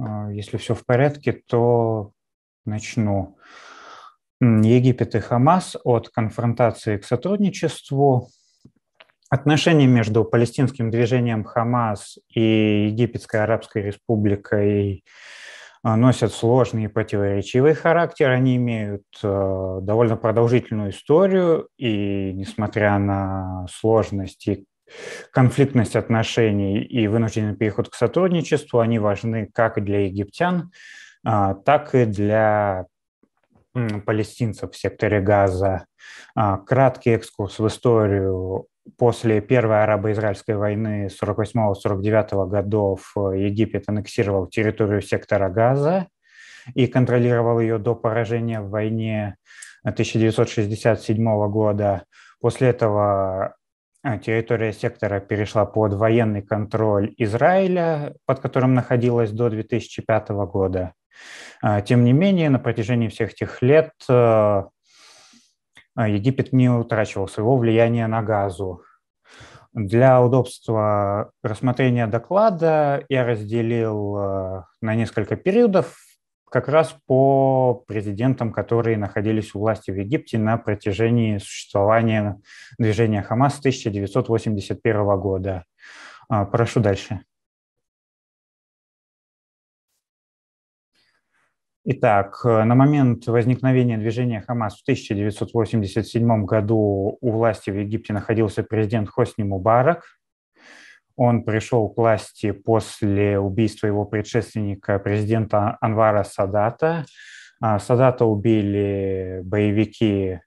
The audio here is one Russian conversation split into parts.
А, если все в порядке, то начну. Египет и Хамас от конфронтации к сотрудничеству. Отношения между палестинским движением Хамас и Египетской Арабской Республикой а, носят сложный и противоречивый характер. Они имеют а, довольно продолжительную историю, и несмотря на сложности Конфликтность отношений и вынужденный переход к сотрудничеству, они важны как для египтян, а, так и для палестинцев в секторе Газа. А, краткий экскурс в историю. После Первой арабо-израильской войны 48-49 годов э, Египет аннексировал территорию сектора Газа и контролировал ее до поражения в войне 1967 года. После этого а, территория сектора перешла под военный контроль Израиля, под которым находилась до 2005 года. А, тем не менее, на протяжении всех этих лет а, Египет не утрачивал своего влияния на газу. Для удобства рассмотрения доклада я разделил на несколько периодов, как раз по президентам, которые находились у власти в Египте на протяжении существования движения Хамас с 1981 года. А, прошу дальше. Итак, на момент возникновения движения Хамас в 1987 году у власти в Египте находился президент Хосни Мубарак, он пришел к власти после убийства его предшественника, президента Анвара Садата. А, Садата убили боевики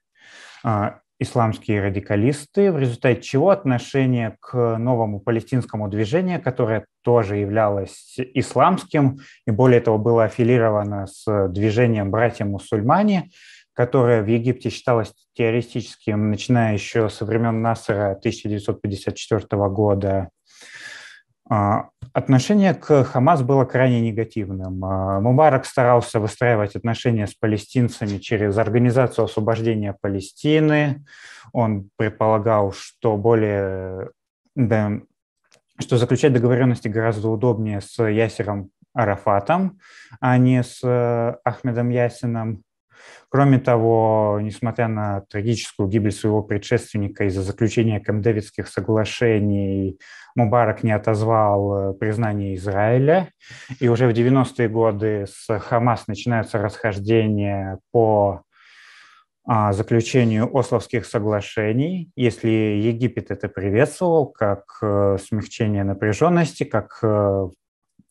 а, исламские радикалисты, в результате чего отношение к новому палестинскому движению, которое тоже являлось исламским и более того было аффилировано с движением «Братья-мусульмане», которое в Египте считалось террористическим, начиная еще со времен Насера 1954 года, а, отношение к Хамас было крайне негативным. А, Мубарак старался выстраивать отношения с палестинцами через Организацию освобождения Палестины. Он предполагал, что более да, что заключать договоренности гораздо удобнее с Ясером Арафатом, а не с э, Ахмедом Ясином. Кроме того, несмотря на трагическую гибель своего предшественника из-за заключения Камдевицких соглашений, Мубарак не отозвал э, признание Израиля. И уже в 90-е годы с Хамас начинаются расхождения по а, заключению Ословских соглашений, если Египет это приветствовал как э, смягчение напряженности, как э,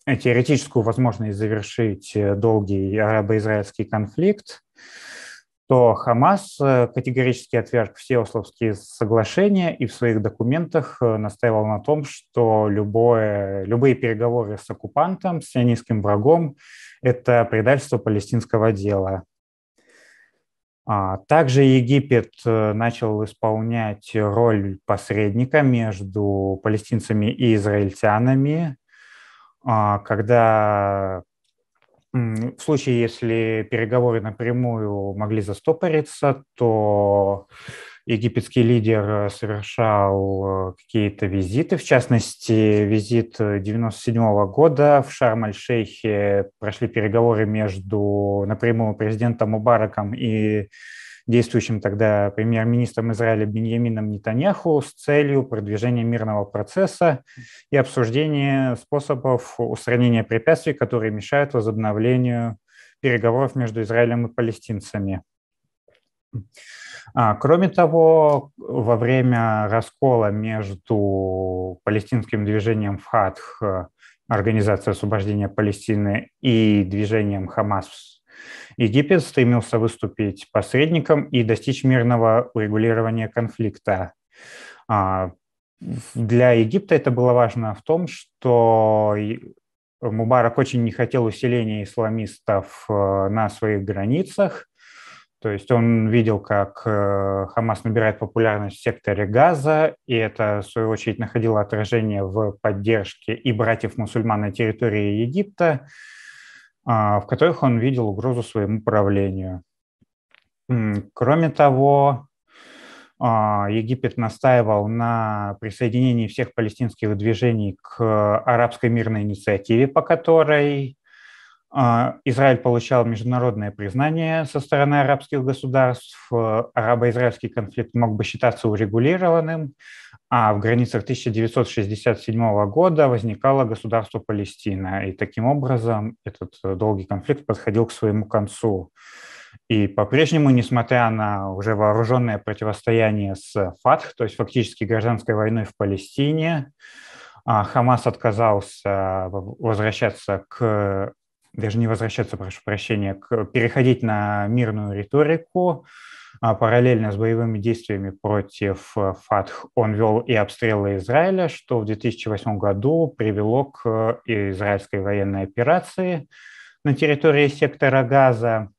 теоретическую возможность завершить долгий арабо-израильский конфликт, то Хамас э, категорически отверг все ословские соглашения и в своих документах э, настаивал на том, что любое, любые переговоры с оккупантом, с сионистским врагом – это предательство палестинского дела. А, также Египет э, начал исполнять роль посредника между палестинцами и израильтянами, а, когда в случае, если переговоры напрямую могли застопориться, то египетский лидер совершал э, какие-то визиты, в частности, визит 1997 года в Шарм-аль-Шейхе прошли переговоры между напрямую президентом Мубараком и действующим тогда премьер-министром Израиля Беньямином Нетаньяху с целью продвижения мирного процесса и обсуждения способов устранения препятствий, которые мешают возобновлению переговоров между Израилем и палестинцами. А, кроме того, во время раскола между палестинским движением ФАТХ, Организация освобождения Палестины, и движением Хамас Египет стремился выступить посредником и достичь мирного урегулирования конфликта. А, для Египта это было важно в том, что Мубарак очень не хотел усиления исламистов э, на своих границах, то есть он видел, как э, Хамас набирает популярность в секторе Газа, и это, в свою очередь, находило отражение в поддержке и братьев-мусульман на территории Египта. А, в которых он видел угрозу своему правлению. Кроме того, а, Египет настаивал на присоединении всех палестинских движений к арабской мирной инициативе, по которой а, Израиль получал международное признание со стороны арабских государств, арабо-израильский конфликт мог бы считаться урегулированным, а в границах 1967 года возникало государство Палестина. И таким образом этот э, долгий конфликт подходил к своему концу. И по-прежнему, несмотря на уже вооруженное противостояние с ФАТХ, то есть фактически гражданской войной в Палестине, а, Хамас отказался возвращаться к даже не возвращаться, прошу прощения, к, переходить на мирную риторику, а параллельно с боевыми действиями против э, Фатх он вел и обстрелы Израиля, что в 2008 году привело к э, израильской военной операции на территории сектора Газа.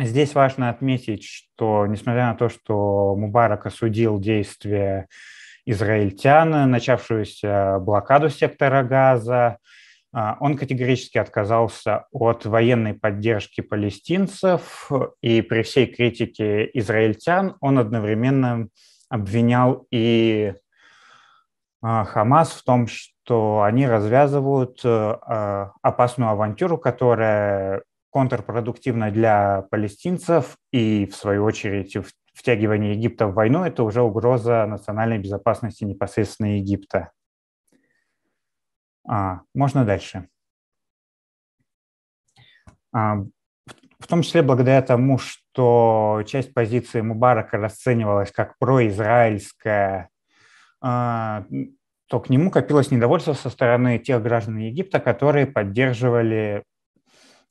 Здесь важно отметить, что несмотря на то, что Мубарак осудил действия израильтян, начавшуюся блокаду сектора Газа, а, он категорически отказался от военной поддержки палестинцев, и при всей критике израильтян он одновременно обвинял и а, Хамас в том, что они развязывают э, а, опасную авантюру, которая контрпродуктивна для палестинцев и, в свою очередь, втягивание Египта в войну – это уже угроза национальной безопасности непосредственно Египта. А, можно дальше. А, в том числе благодаря тому, что часть позиции Мубарака расценивалась как произраильская, а, то к нему копилось недовольство со стороны тех граждан Египта, которые поддерживали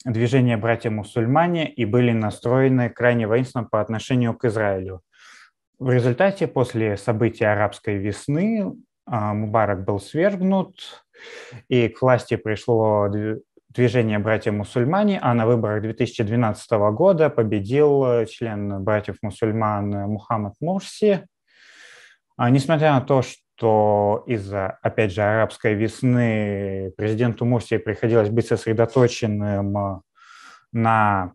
движение братья-мусульмане и были настроены крайне воинственно по отношению к Израилю. В результате, после событий арабской весны, Мубарак был свергнут, и к власти пришло движение «Братья-мусульмане», а на выборах 2012 года победил э, член «Братьев-мусульман» Мухаммад Мурси. А, несмотря на то, что из-за, опять же, арабской весны президенту Мурси приходилось быть сосредоточенным э, на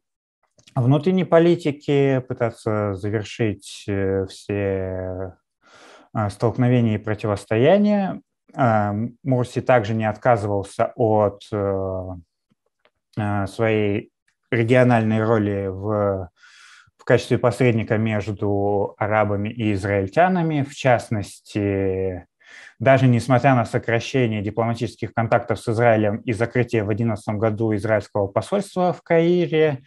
внутренней политике, пытаться завершить э, все а, столкновения и противостояния. А, Мурси также не отказывался от э, а, своей региональной роли в, в качестве посредника между арабами и израильтянами. В частности, даже несмотря на сокращение дипломатических контактов с Израилем и закрытие в 2011 году израильского посольства в Каире,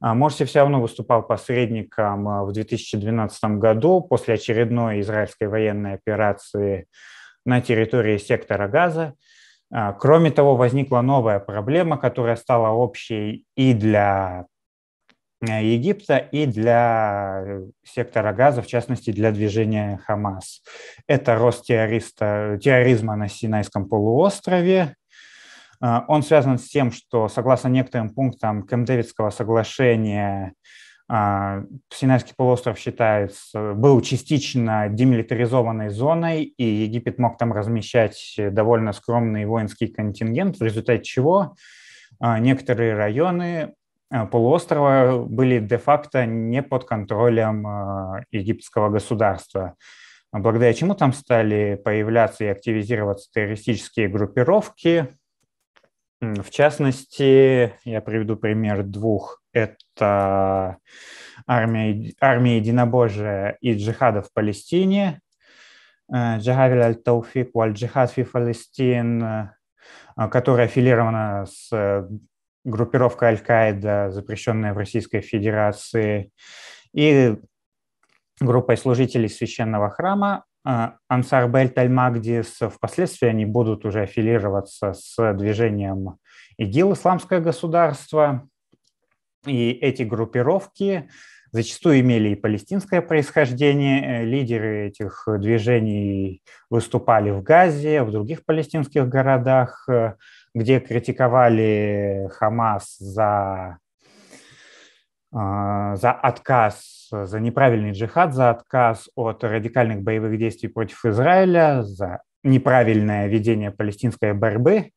а, Морси все равно выступал посредником а, в 2012 году после очередной израильской военной операции на территории сектора Газа. А, кроме того, возникла новая проблема, которая стала общей и для э, Египта и для э, сектора газа, в частности для движения Хамас. Это рост террориста, терроризма на Синайском полуострове, а, он связан с тем, что согласно некоторым пунктам Кэмп-Дэвидского соглашения а, Синайский полуостров считается, э, был частично демилитаризованной зоной, и Египет мог там размещать довольно скромный воинский контингент, в результате чего а, некоторые районы полуострова были де-факто не под контролем египетского государства, благодаря чему там стали появляться и активизироваться террористические группировки, в частности, я приведу пример двух. Это армия, армия единобожия и джихада в Палестине. Э, Джахавиль аль-Тауфик, аль-Джихад фи Палестин, э, которая аффилирована с э, группировкой Аль-Каида, запрещенная в Российской Федерации, и группой служителей священного храма, а, Ансар Бель аль впоследствии они будут уже аффилироваться с движением ИГИЛ, Исламское государство. И эти группировки зачастую имели и палестинское происхождение. Э, лидеры этих движений выступали в Газе, в других палестинских городах, э, где критиковали Хамас за а, за отказ, за неправильный джихад, за отказ от радикальных боевых действий против Израиля, за неправильное ведение палестинской борьбы.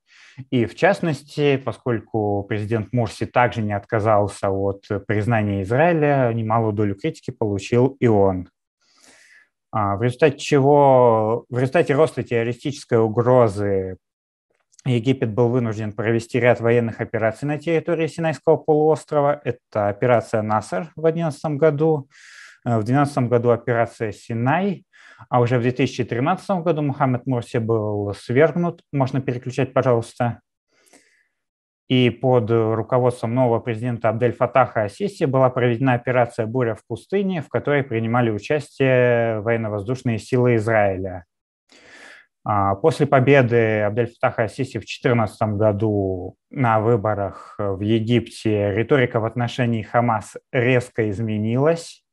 И в частности, поскольку президент Мурси также не отказался от признания Израиля, немалую долю критики получил и он. А, в результате чего, в результате роста террористической угрозы Египет был вынужден провести ряд военных операций на территории Синайского полуострова. Это операция «Насар» в 2011 году, э, в 2012 году операция «Синай», а уже в 2013 году Мухаммед Мурси был свергнут. Можно переключать, пожалуйста. И под руководством нового президента Абдель Фатаха Асиси была проведена операция «Буря в пустыне», в которой принимали участие военно-воздушные силы Израиля. А, после победы Абдельфатаха фатаха в 2014 году на выборах э, в Египте риторика в отношении Хамас резко изменилась.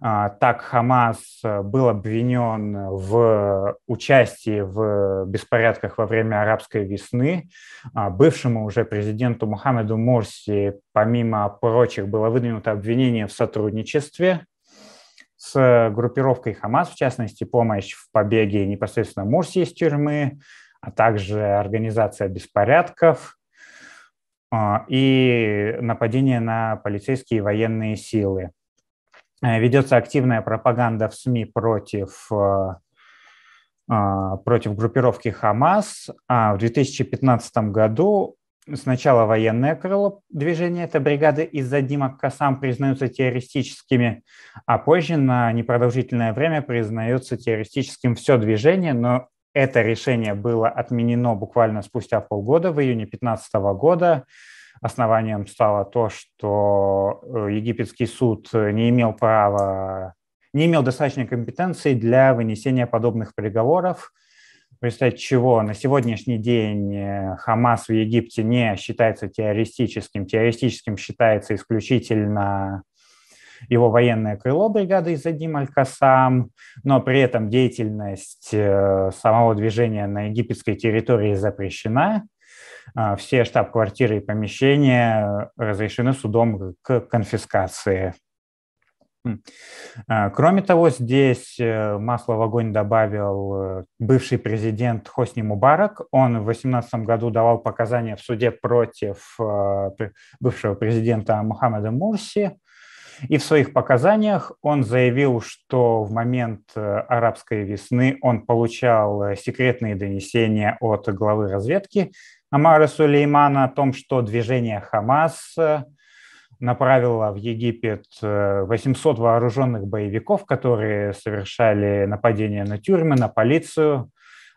А, так Хамас э, был обвинен в участии в беспорядках во время арабской весны. А, бывшему уже президенту Мухаммеду Мурси, помимо прочих, было выдвинуто обвинение в сотрудничестве с э, группировкой Хамас, в частности, помощь в побеге непосредственно мурси из тюрьмы, а также организация беспорядков э, и нападение на полицейские и военные силы. Э, ведется активная пропаганда в СМИ против против группировки Хамас. А в 2015 году сначала военное крыло движения этой бригады из-за Дима Касам признаются террористическими, а позже на непродолжительное время признается террористическим все движение, но это решение было отменено буквально спустя полгода, в июне 2015 года. Основанием стало то, что э, египетский суд не имел права, не имел достаточной компетенции для вынесения подобных приговоров, в чего на сегодняшний день э, Хамас в Египте не считается террористическим. Террористическим считается исключительно его военное крыло бригады Изадим Аль-Касам, но при этом деятельность э, самого движения на египетской территории запрещена. Э, все штаб-квартиры и помещения разрешены судом к конфискации. Хм. А, кроме того, здесь э, масло в огонь добавил э, бывший президент Хосни Мубарак. Он в 2018 году давал показания в суде против э, бывшего президента Мухаммеда Мурси. И в своих показаниях он заявил, что в момент арабской весны он получал секретные донесения от главы разведки Амара Сулеймана о том, что движение Хамас – направила в Египет 800 э, вооруженных боевиков, которые совершали нападения на тюрьмы, на полицию,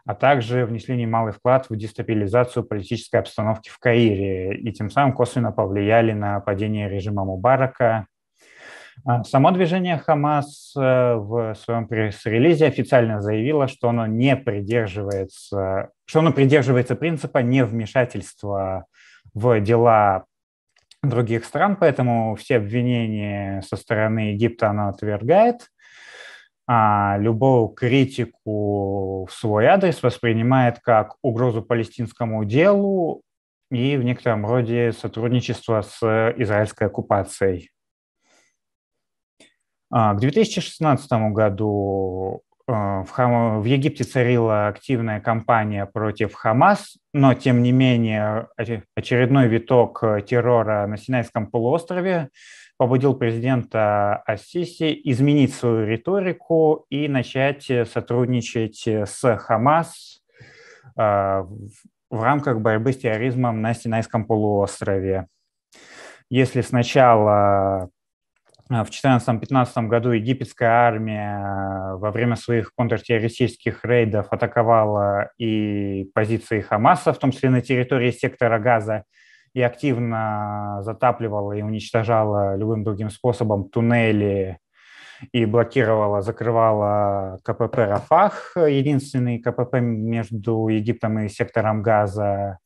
а также внесли немалый вклад в дестабилизацию политической обстановки в Каире и тем самым косвенно повлияли на падение режима Мубарака. А, само движение Хамас э, в своем пресс-релизе официально заявило, что оно не придерживается, что оно придерживается принципа невмешательства в дела других стран, поэтому все обвинения со стороны Египта она отвергает, а любую критику в свой адрес воспринимает как угрозу палестинскому делу и в некотором роде сотрудничество с израильской оккупацией. А, к 2016 году Э, в Египте царила активная кампания против Хамас, но тем не менее очередной виток э, террора на Синайском полуострове побудил президента Ассиси изменить свою риторику и начать э, сотрудничать с Хамас в рамках борьбы с терроризмом на Синайском полуострове. Если сначала а, в 2014-2015 году египетская армия э, во время своих контртеррористических рейдов атаковала и позиции Хамаса, в том числе на территории сектора Газа, и активно затапливала и уничтожала любым другим способом туннели и блокировала, закрывала КПП «Рафах», э, единственный КПП между Египтом и сектором Газа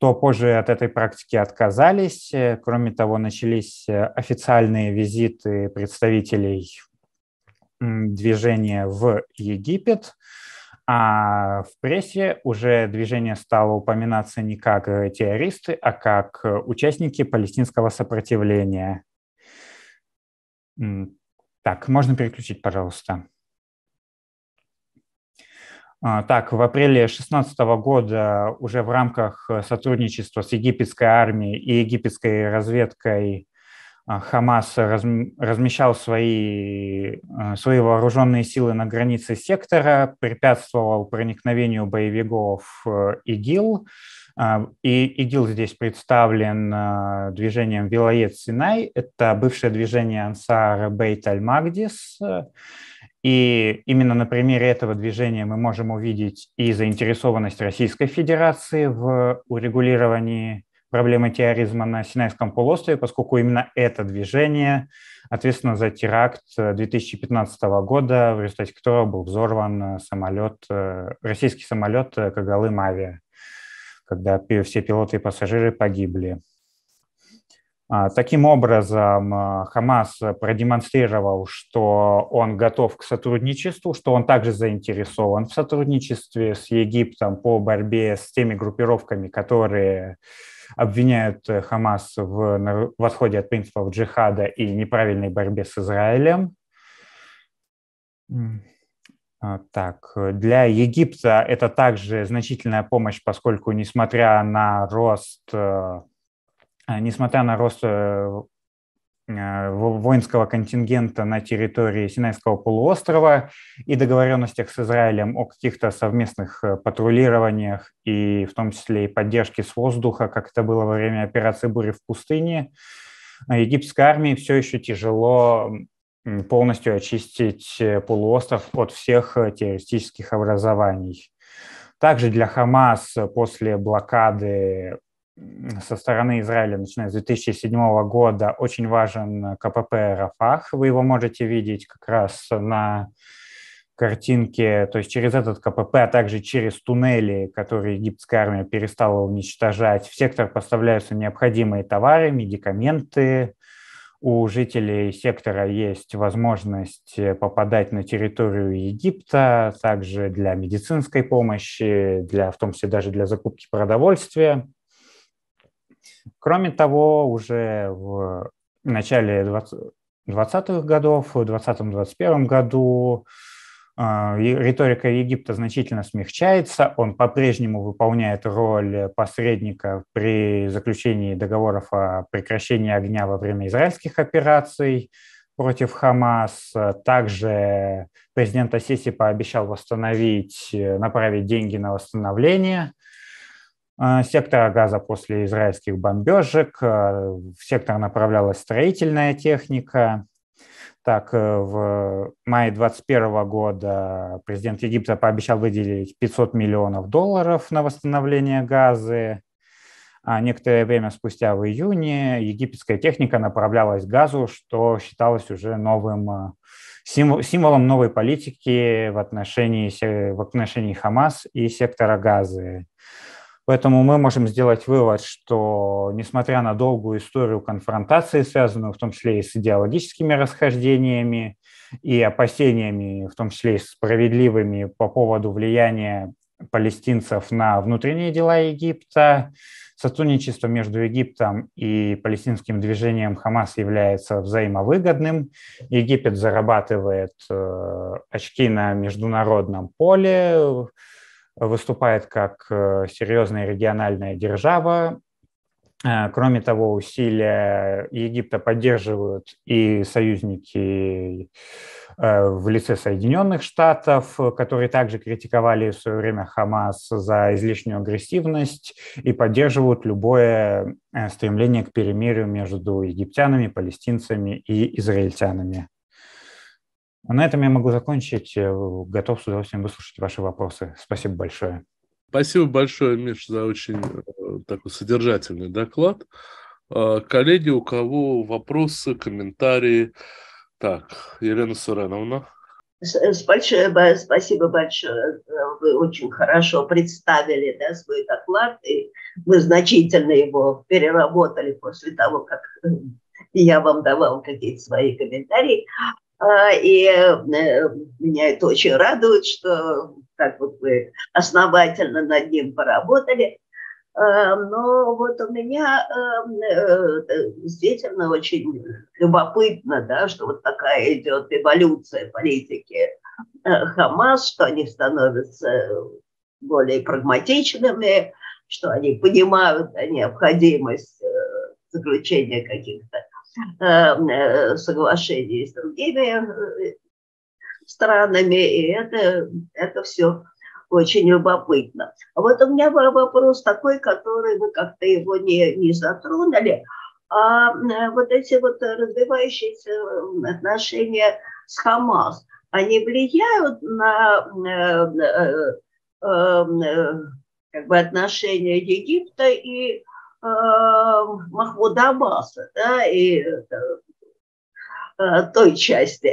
то позже от этой практики отказались. Э, кроме того, начались э, официальные визиты представителей движения в Египет. А в прессе уже движение стало упоминаться не как э, террористы, а как участники палестинского сопротивления. Так, можно переключить, пожалуйста. А, так, в апреле 2016 года уже в рамках э, сотрудничества с египетской армией и египетской разведкой а, Хамас размещал свои, э, свои вооруженные силы на границе сектора, препятствовал проникновению боевиков э, ИГИЛ. А, и ИГИЛ здесь представлен движением Вилает Синай, это бывшее движение Ансара Бейт Аль-Магдис, и именно на примере этого движения мы можем увидеть и заинтересованность Российской Федерации в урегулировании проблемы терроризма на Синайском полуострове, поскольку именно это движение ответственно за теракт 2015 э, года, в результате которого был взорван э, самолет, э, российский самолет Кагалым-Авиа, когда все пилоты и пассажиры погибли. А, таким образом, э, Хамас продемонстрировал, что он готов к сотрудничеству, что он также заинтересован в сотрудничестве с Египтом по борьбе с теми группировками, которые обвиняют Хамас в, в отходе от принципов джихада и неправильной борьбе с Израилем. А, так, для Египта это также значительная помощь, поскольку, несмотря на рост э, Э, несмотря на рост э, э, воинского контингента на территории Синайского полуострова и договоренностях с Израилем о каких-то совместных патрулированиях и в том числе и поддержке с воздуха, как это было во время операции «Бури в пустыне», египетской армии все еще тяжело полностью очистить полуостров от всех террористических образований. Также для Хамас после блокады со стороны Израиля, начиная с 2007 года, очень важен КПП Рафах. Вы его можете видеть как раз на картинке, то есть через этот КПП, а также через туннели, которые египетская армия перестала уничтожать, в сектор поставляются необходимые товары, медикаменты. У жителей сектора есть возможность э, попадать на территорию Египта, также для медицинской помощи, для, в том числе даже для закупки продовольствия. Кроме того, уже в начале 20-х годов, в 2020-2021 году а, риторика Египта значительно смягчается, он по-прежнему выполняет роль посредника при заключении договоров о прекращении огня во время израильских операций против Хамас. Также президент Асиси пообещал восстановить, направить деньги на восстановление а, сектора газа после израильских бомбежек, в а, сектор направлялась строительная техника. Так, э, в мае 2021 года президент Египта пообещал выделить 500 миллионов долларов на восстановление газы. А некоторое время спустя, в июне, египетская техника направлялась к газу, что считалось уже новым э, символом новой политики в отношении, в отношении Хамас и сектора газы. Поэтому мы можем сделать вывод, что несмотря на долгую историю конфронтации, связанную в том числе и с идеологическими расхождениями и опасениями, в том числе и справедливыми по поводу влияния палестинцев на внутренние дела Египта, сотрудничество между Египтом и палестинским движением Хамас является взаимовыгодным. Египет зарабатывает э, очки на международном поле, выступает как э, серьезная региональная держава. Э, кроме того, усилия Египта поддерживают и союзники э, в лице Соединенных Штатов, которые также критиковали в свое время Хамас за излишнюю агрессивность и поддерживают любое стремление к перемирию между египтянами, палестинцами и израильтянами. А на этом я могу закончить. Э, готов с удовольствием выслушать ваши вопросы. Спасибо большое. Спасибо большое, Миш, за очень э, такой содержательный доклад. Э, коллеги, у кого вопросы, комментарии? Так, Елена Суреновна. Большое, спасибо большое. Вы очень хорошо представили да, свой доклад, и мы значительно его переработали после того, как я вам давал какие-то свои комментарии. А, и э, меня это очень радует, что так вот вы основательно над ним поработали. А, но вот у меня э, э, действительно очень любопытно, да, что вот такая идет эволюция политики Хамас, что они становятся более прагматичными, что они понимают необходимость заключения каких-то Э, э, соглашений с другими э, странами, и это, это все очень любопытно. А вот у меня был вопрос такой, который вы как-то его не, не затронули, а вот эти вот развивающиеся отношения с Хамас, они влияют на как бы отношения Египта и Э, Махмуда Аббаса, да, и э, э, той части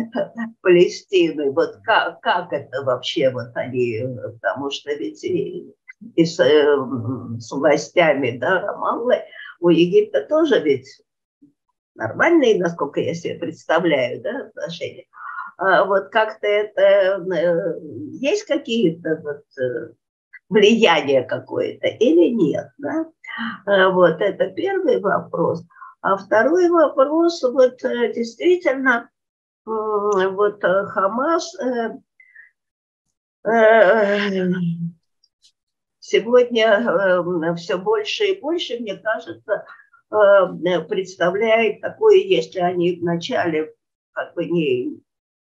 Палестины. Вот как, как это вообще вот они, потому что ведь и, и с, с властями, да, Романлы, у Египта тоже ведь нормальные, насколько я себе представляю, да, отношения. А вот как-то это есть какие-то вот влияние какое-то или нет. Да? А, вот это первый вопрос. А второй вопрос, вот э, действительно, вот э, Хамас э, сегодня все больше и больше, мне кажется, представляет такое, если они вначале как бы не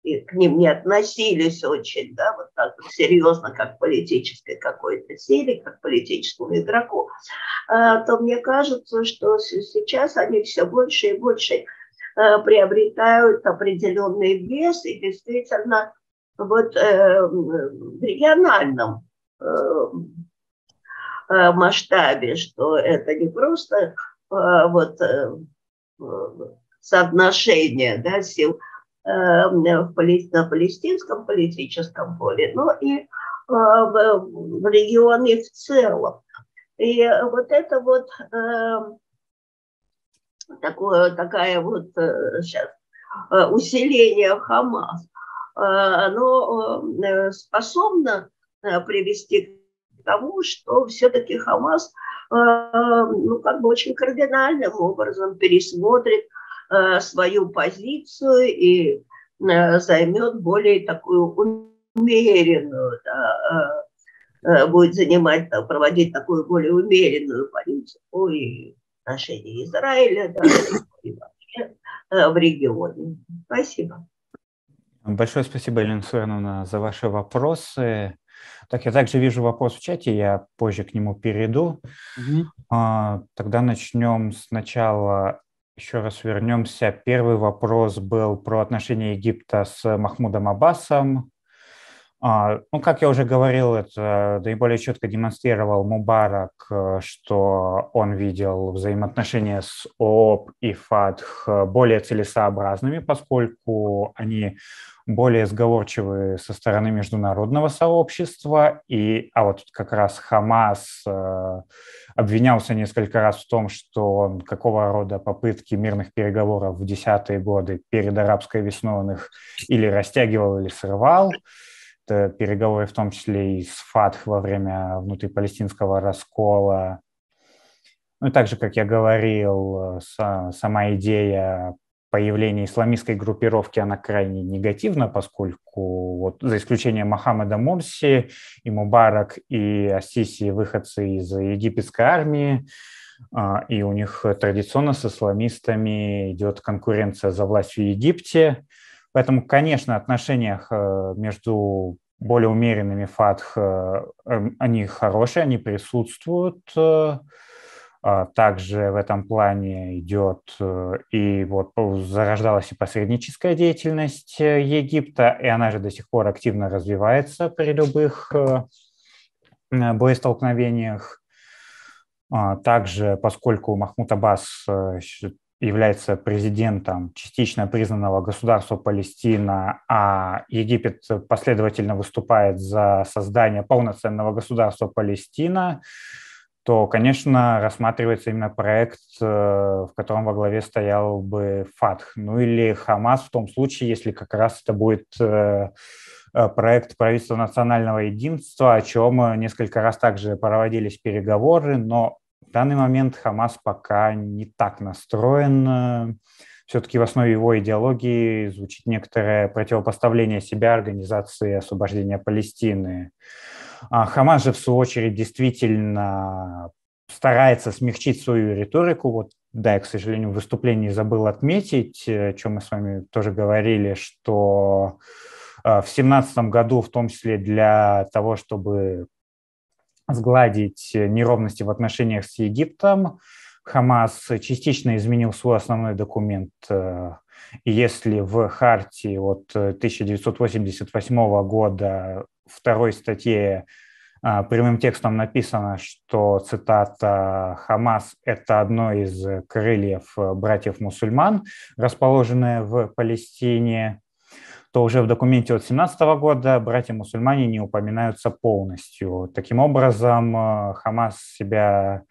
и к ним не относились очень, да, вот так серьезно, как к политической какой-то силе, как к политическому игроку, а то мне кажется, что сейчас они все больше и больше э, приобретают определенный вес и действительно вот э, в региональном э, масштабе, что это не просто вот соотношение да, сил Э, в палестинском политическом поле, но и э, в регионе в целом. И вот это вот э, такое, такая вот сейчас усиление Хамас, оно способно привести к тому, что все-таки Хамас ну, как бы очень кардинальным образом пересмотрит Э, свою позицию и э, займет более такую умеренную, да, э, будет занимать, проводить такую более умеренную политику и отношении Израиля, да, и вообще в регионе. Спасибо. Большое спасибо, Елена Суэновна, за ваши вопросы. Так, я также вижу вопрос в чате, я позже к нему перейду. Угу. Тогда начнем сначала еще раз вернемся. Первый вопрос был про отношения Египта с Махмудом Аббасом. А, ну, как я уже говорил, это э, наиболее четко демонстрировал Мубарак, э, что он видел взаимоотношения с ООП и ФАТХ более целесообразными, поскольку они более сговорчивы со стороны международного сообщества. И, а вот как раз Хамас э, обвинялся несколько раз в том, что он какого рода попытки мирных переговоров в десятые годы перед арабской весной он их или растягивал, или срывал. Э, переговоры в том числе и с ФАТХ во время внутрипалестинского раскола. Ну и также, как я говорил, э, сама идея появления исламистской группировки, она крайне негативна, поскольку вот за исключением Мохаммеда Мурси и Мубарак и Асиси выходцы из египетской армии, э, и у них традиционно с исламистами идет конкуренция за власть в Египте, Поэтому, конечно, в отношениях э, между более умеренными фатх, э, эм, они хорошие, они присутствуют. Э, а также в этом плане идет и вот зарождалась и посредническая деятельность Египта, и она же до сих пор активно развивается при любых боестолкновениях. А также, поскольку Махмуд Аббас является президентом частично признанного государства Палестина, а Египет последовательно выступает за создание полноценного государства Палестина, то, конечно, рассматривается именно проект, э, в котором во главе стоял бы Фатх, ну или Хамас в том случае, если как раз это будет э, э, проект правительства национального единства, о чем несколько раз также проводились переговоры, но в данный момент Хамас пока не так настроен. Все-таки в основе его идеологии звучит некоторое противопоставление себя организации освобождения Палестины. А Хамас же, в свою очередь, действительно старается смягчить свою риторику. Вот, да, я, к сожалению, в выступлении забыл отметить, э, о чем мы с вами тоже говорили, что э, в 2017 году, в том числе для того, чтобы сгладить э, неровности в отношениях с Египтом. Хамас частично изменил свой основной документ. Э, и если в Харте от 1988 э, года второй статье а, прямым текстом написано, что, цитата, «Хамас – это одно из крыльев братьев-мусульман, расположенное в Палестине», то уже в документе от 2017 года братья-мусульмане не упоминаются полностью. Таким образом, э, Хамас себя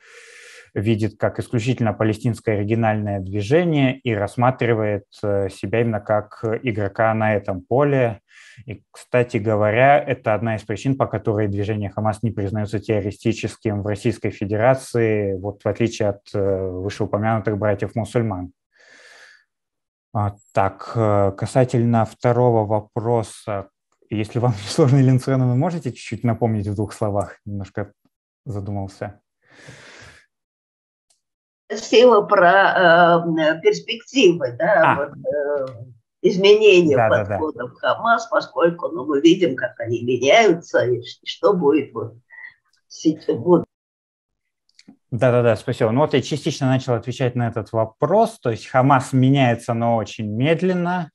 видит как исключительно палестинское оригинальное движение и рассматривает э, себя именно как игрока на этом поле. И, кстати говоря, это одна из причин, по которой движение Хамас не признается террористическим в Российской Федерации, вот в отличие от э, вышеупомянутых братьев-мусульман. А, так, э, касательно второго вопроса, если вам не сложно, Елена Цурена, вы можете чуть-чуть напомнить в двух словах? Немножко задумался. Сила про э, перспективы, да, а. вот, э, изменения да, подходов да, да. Хамас, поскольку ну, мы видим, как они меняются, и что будет вот, в будущем. Да-да-да, спасибо. Ну вот я частично начал отвечать на этот вопрос. То есть Хамас меняется, но очень медленно.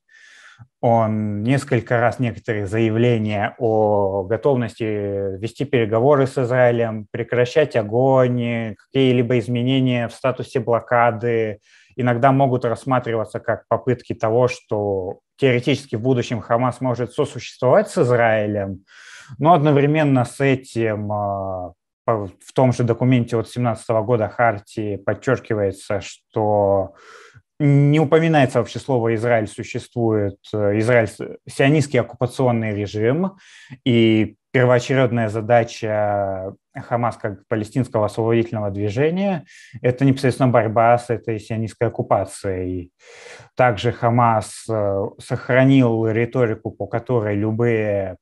Он несколько раз некоторые заявления о готовности вести переговоры с Израилем, прекращать огонь, какие-либо изменения в статусе блокады, иногда могут рассматриваться как попытки того, что теоретически в будущем Хамас может сосуществовать с Израилем, но одновременно с этим а, в том же документе от 2017 года Хартии подчеркивается, что не упоминается вообще слово «Израиль» существует, э, Израиль – сионистский оккупационный режим, и первоочередная задача Хамас как палестинского освободительного движения – это непосредственно борьба с этой сионистской оккупацией. Также Хамас э, сохранил риторику, по которой любые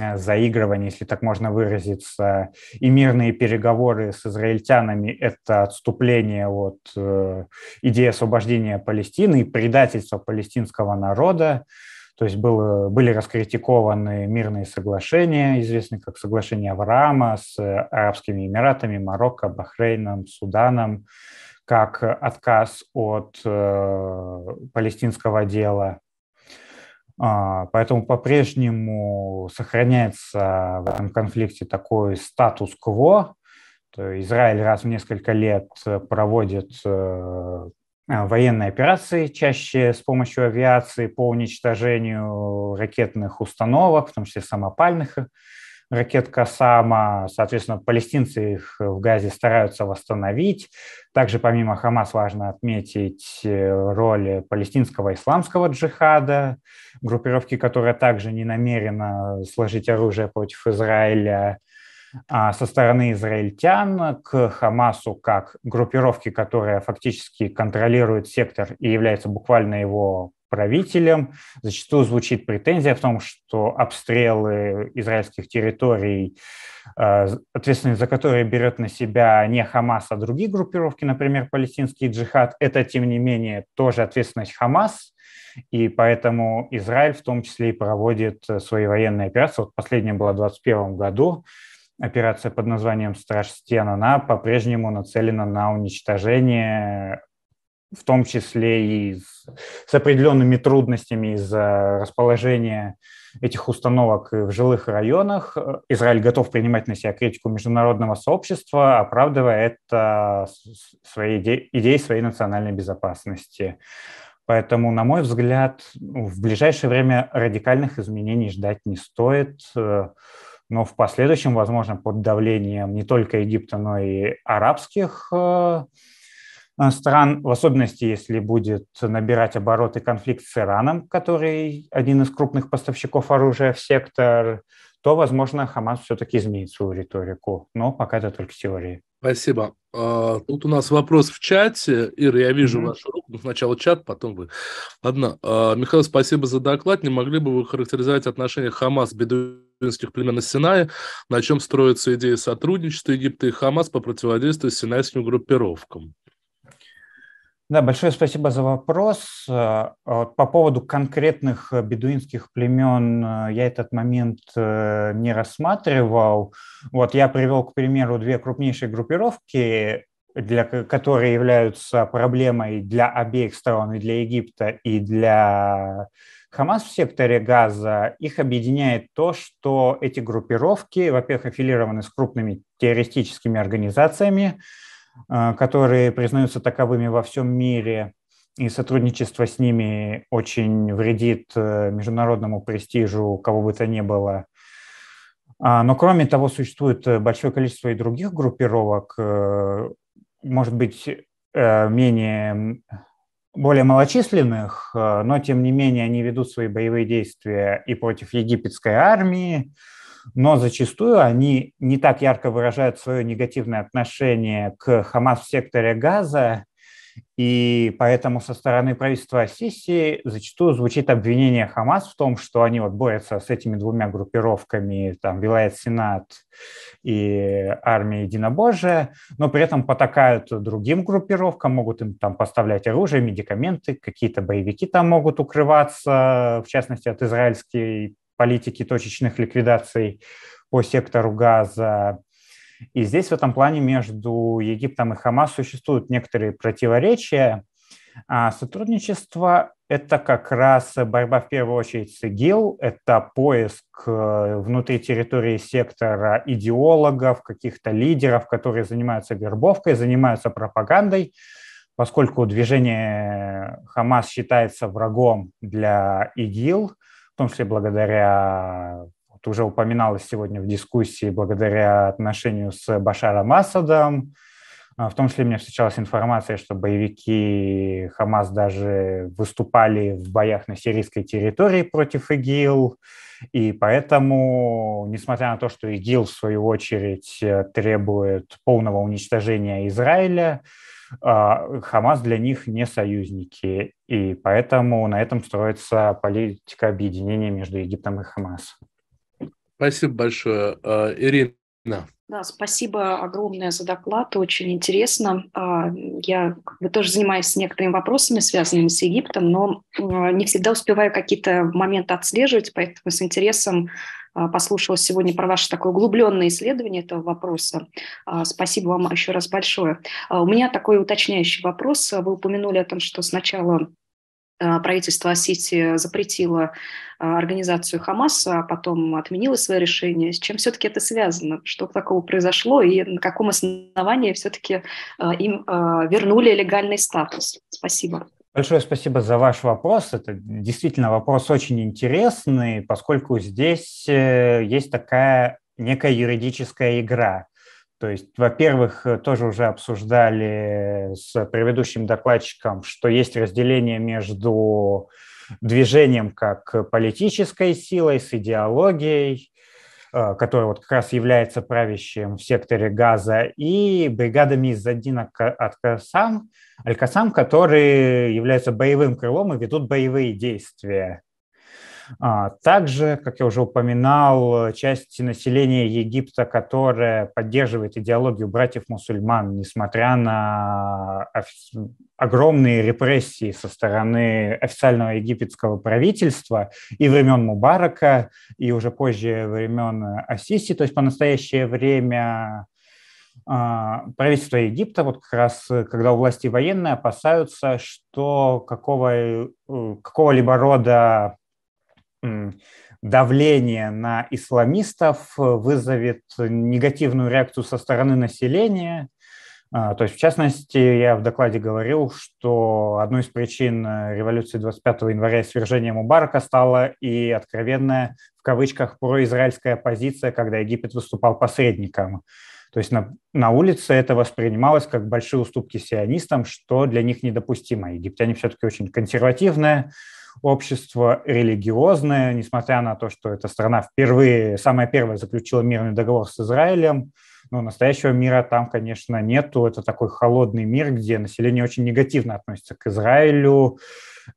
Э, заигрывание, если так можно выразиться, и мирные переговоры с израильтянами – это отступление от э, идеи освобождения Палестины и предательство палестинского народа. То есть было, были раскритикованы мирные соглашения, известные как соглашение Авраама с э, Арабскими Эмиратами, Марокко, Бахрейном, Суданом, как отказ от э, палестинского дела. А, поэтому по-прежнему сохраняется в этом конфликте такой статус-кво. Израиль раз в несколько лет э, проводит э, э, военные операции, чаще с помощью авиации по уничтожению ракетных установок, в том числе самопальных Ракетка сама, Соответственно, палестинцы их в Газе стараются восстановить. Также помимо Хамас важно отметить э, роль палестинского исламского джихада, группировки, которая также не намерена сложить оружие против Израиля а, со стороны израильтян к Хамасу как группировке, которая фактически контролирует сектор и является буквально его правителям. Зачастую звучит претензия в том, что обстрелы израильских территорий, э, ответственность за которые берет на себя не Хамас, а другие группировки, например, палестинский джихад, это, тем не менее, тоже ответственность Хамас, и поэтому Израиль в том числе и проводит э, свои военные операции. Вот последняя была в 2021 году, операция под названием «Страж стен», она по-прежнему нацелена на уничтожение в том числе и с, с определенными трудностями из-за расположения этих установок в жилых районах. Израиль готов принимать на себя критику международного сообщества, оправдывая это своей идеей своей национальной безопасности. Поэтому, на мой взгляд, в ближайшее время радикальных изменений ждать не стоит э, но в последующем, возможно, под давлением не только Египта, но и арабских э, Э, стран, в особенности, если будет набирать обороты конфликт с Ираном, который один из крупных поставщиков оружия в сектор, то, возможно, Хамас все-таки изменит свою риторику. Но пока это только теории. Спасибо. А, тут у нас вопрос в чате. Ира, я вижу mm-hmm. вашу руку. Сначала чат, потом вы. Ладно. А, Михаил, спасибо за доклад. Не могли бы вы характеризовать отношения Хамас бедуинских племен из Синая? На чем строится идея сотрудничества Египта и Хамас по противодействию синайским группировкам? Да, большое спасибо за вопрос. Э, а по поводу конкретных э, бедуинских племен э, я этот момент не рассматривал. Вот я привел, к примеру, две крупнейшие группировки, для, которые являются проблемой для обеих сторон, и для Египта, и для Хамас в секторе Газа, их объединяет то, что эти группировки, во-первых, аффилированы с крупными террористическими организациями, а, которые признаются таковыми во всем мире, и сотрудничество с ними очень вредит э, международному престижу кого бы то ни было. А, но кроме того, существует э, большое количество и других группировок, э, может быть, менее более малочисленных, но тем не менее они ведут свои боевые действия и против египетской армии, но зачастую они не так ярко выражают свое негативное отношение к Хамас в секторе Газа, и поэтому со стороны правительства Сиси зачастую звучит обвинение Хамас в том, что они вот борются с этими двумя группировками, там, Вилает Сенат и армия Единобожия, но при этом потакают другим группировкам, могут им там поставлять оружие, медикаменты, какие-то боевики там могут укрываться, в частности, от израильской политики точечных ликвидаций по сектору газа. И здесь в этом плане между Египтом и Хамас существуют некоторые противоречия. А сотрудничество – это как раз борьба в первую очередь с ИГИЛ, это поиск э, внутри территории сектора идеологов, каких-то лидеров, которые занимаются вербовкой, занимаются пропагандой, поскольку движение Хамас считается врагом для ИГИЛ, том числе благодаря, вот уже упоминалось сегодня в дискуссии, благодаря отношению с Башаром Асадом, а, в том числе мне встречалась информация, что боевики Хамас даже выступали в боях на сирийской территории против ИГИЛ. И поэтому, несмотря на то, что ИГИЛ, в свою очередь, э, требует полного уничтожения Израиля, а, Хамас для них не союзники, и поэтому на этом строится политика объединения между Египтом и ХАМАС. Спасибо большое. А, Ирина. Да, спасибо огромное за доклад, очень интересно. А, я как тоже занимаюсь некоторыми вопросами, связанными с Египтом, но а, не всегда успеваю какие-то моменты отслеживать, поэтому с интересом а, послушала сегодня про ваше такое углубленное исследование этого вопроса. Спасибо вам еще раз большое. У меня такой уточняющий вопрос. Вы упомянули о том, что сначала Э, правительство Сити запретило э, организацию ХАМАСа, а потом отменило свое решение. С чем все-таки это связано? Что такого произошло и на каком основании все-таки э, им вернули легальный статус? Спасибо. Большое спасибо за ваш вопрос. Это действительно вопрос очень интересный, поскольку здесь есть такая некая юридическая игра. То есть, во-первых, э, тоже уже обсуждали с предыдущим докладчиком, что есть разделение между движением как политической силой, с идеологией, э, которая вот как раз является правящим в секторе Газа, и бригадами из Аддина Аль-Касам, Аль которые являются боевым крылом и ведут боевые действия а также, как я уже упоминал, часть населения Египта, которая поддерживает идеологию братьев-мусульман, несмотря на огромные репрессии со стороны официального египетского правительства и времен Мубарака, и уже позже времен Асиси, то есть по настоящее время а, правительство Египта, вот как раз когда у власти военные опасаются, что какого, э, какого-либо рода давление на исламистов э, вызовет негативную реакцию со стороны населения. А, то есть, в частности, я в докладе говорил, что одной из причин э, революции 25 января и свержения Мубарака стала и откровенная, в кавычках, произраильская позиция, когда Египет выступал посредником. То есть на, на улице это воспринималось как большие уступки сионистам, что для них недопустимо. Египтяне все-таки очень консервативная общество религиозное, несмотря на то, что эта страна впервые, самая первая заключила мирный договор с Израилем, но настоящего мира там, конечно, нету. Это такой холодный мир, где население очень негативно относится к Израилю,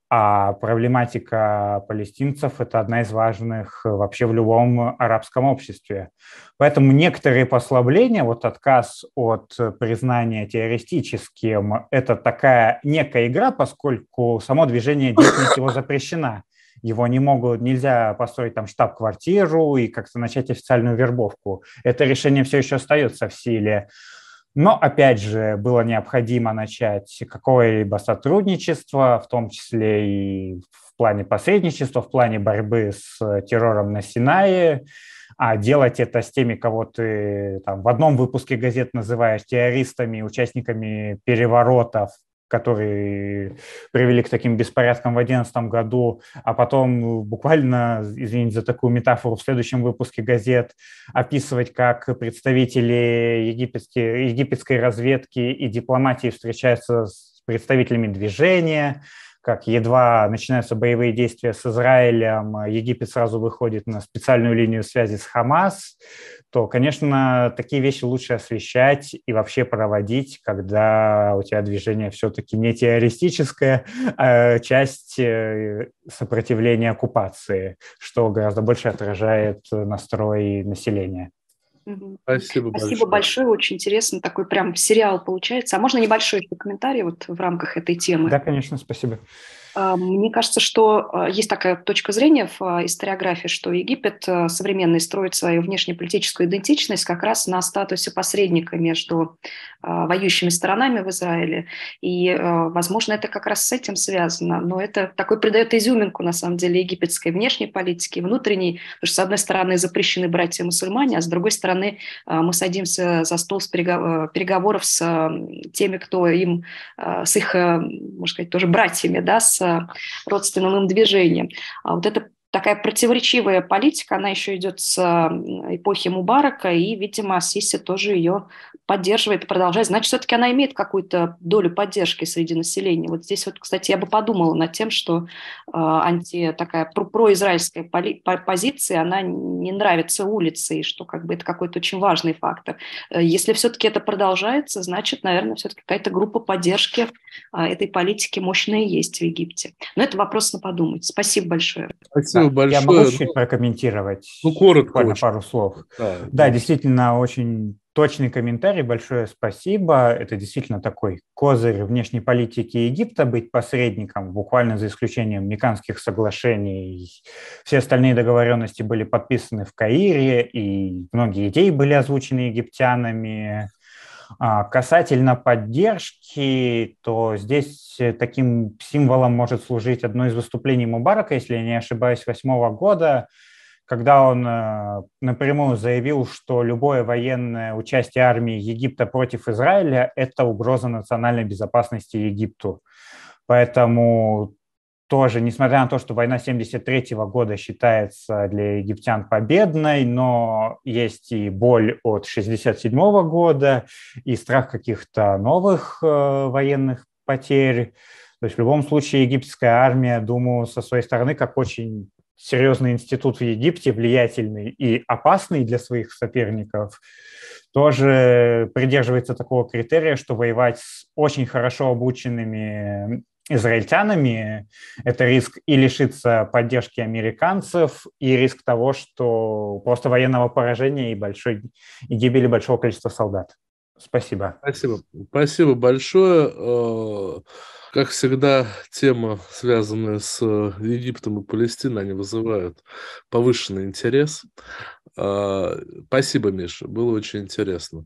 а проблематика палестинцев – это одна из важных э, вообще в любом арабском обществе. Поэтому некоторые послабления, вот отказ от признания террористическим – это такая некая игра, поскольку само движение деятельности его запрещено Его не могут, нельзя построить там штаб-квартиру и как-то начать официальную вербовку. Это решение все еще остается в силе. Но, опять же, было необходимо начать какое-либо сотрудничество, в том числе и в плане посредничества, в плане борьбы с э, террором на Синае, а делать это с теми, кого ты там, в одном выпуске газет называешь террористами, участниками переворотов, которые привели к таким беспорядкам в 2011 году, а потом буквально, извините за такую метафору, в следующем выпуске газет описывать, как представители египетской разведки и дипломатии встречаются с представителями движения, как едва начинаются боевые действия с Израилем, э, Египет сразу выходит на специальную линию связи с Хамас, то, конечно, такие вещи лучше освещать и вообще проводить, когда у тебя движение все-таки не террористическое, а э, часть э, сопротивления оккупации, что гораздо больше отражает настрой населения. Спасибо, большое. Спасибо большое, очень интересно, такой прям сериал получается. А можно небольшой комментарий вот в рамках этой темы? Да, конечно, спасибо. Мне кажется, что а, есть такая точка зрения в а, историографии, что Египет а, современный строит свою внешнеполитическую идентичность как раз на статусе посредника между воюющими сторонами в Израиле. И, возможно, это как раз с этим связано. Но это такой придает изюминку, на самом деле, египетской внешней политике внутренней. Потому что, с одной стороны, запрещены братья-мусульмане, а с другой стороны, мы садимся за стол с переговоров с теми, кто им, с их, можно сказать, тоже братьями, да, с родственным им движением. А вот это такая противоречивая политика, она еще идет с эпохи Мубарака, и, видимо, Сиси тоже ее поддерживает, и продолжает. Значит, все-таки она имеет какую-то долю поддержки среди населения. Вот здесь вот, кстати, я бы подумала над тем, что а, анти, такая произраильская позиция, она не нравится улице, и что как бы это какой-то очень важный фактор. Э, если все-таки это продолжается, значит, наверное, все-таки какая-то группа поддержки а, этой политики мощная есть в Египте. Но это вопрос на подумать. Спасибо большое. Спасибо самое большое... Я могу чуть-чуть прокомментировать? Ну, коротко. очень. пару слов. Да, да, да, действительно, очень точный комментарий. Большое спасибо. Это действительно такой козырь внешней политики Египта быть посредником, буквально за исключением Миканских соглашений. Все остальные договоренности были подписаны в Каире, и многие идеи были озвучены египтянами. А, касательно поддержки, то здесь э, таким символом может служить одно из выступлений Мубарака, если я не ошибаюсь, восьмого года, когда он э, напрямую заявил, что любое военное участие армии Египта против Израиля – это угроза национальной безопасности Египту. Поэтому тоже, несмотря на то, что война 73 года считается для египтян победной, но есть и боль от 67 года, и страх каких-то новых э, военных потерь. То есть в любом случае египетская армия, думаю, со своей стороны, как очень серьезный институт в Египте, влиятельный и опасный для своих соперников, тоже придерживается такого критерия, что воевать с очень хорошо обученными израильтянами. Это риск и лишиться поддержки американцев, и риск того, что просто военного поражения и, большой, и гибели большого количества солдат. Спасибо. Спасибо. Спасибо большое. Э, как всегда, тема, связанная с э, Египтом и Палестиной, они вызывают повышенный интерес. Э, спасибо, Миша, было очень интересно.